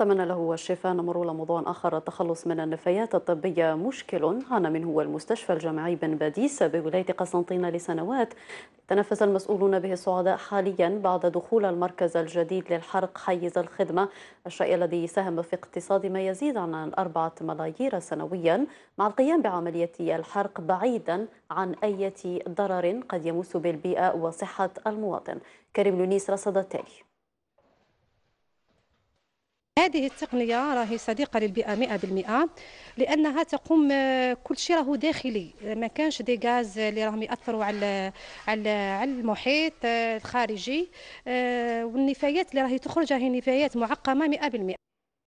طمن له الشفاء نمر لموضوع آخر التخلص من النفايات الطبية مشكل عانى منه المستشفى الجامعي بن باديس بولاية قسنطينة لسنوات تنفس المسؤولون به السعداء حاليا بعد دخول المركز الجديد للحرق حيز الخدمة الشيء الذي ساهم في اقتصاد ما يزيد عن أربعة ملايير سنويا مع القيام بعملية الحرق بعيدا عن أي ضرر قد يمس بالبيئة وصحة المواطن كريم لونيس رصد التالي هذه التقنيه راهي صديقه للبيئه 100% لانها تقوم آه، كل شيء راهو داخلي ما كانش دي غاز اللي راهم ياثروا على على على المحيط آه، الخارجي آه، والنفايات اللي راهي تخرج هي نفايات معقمه 100%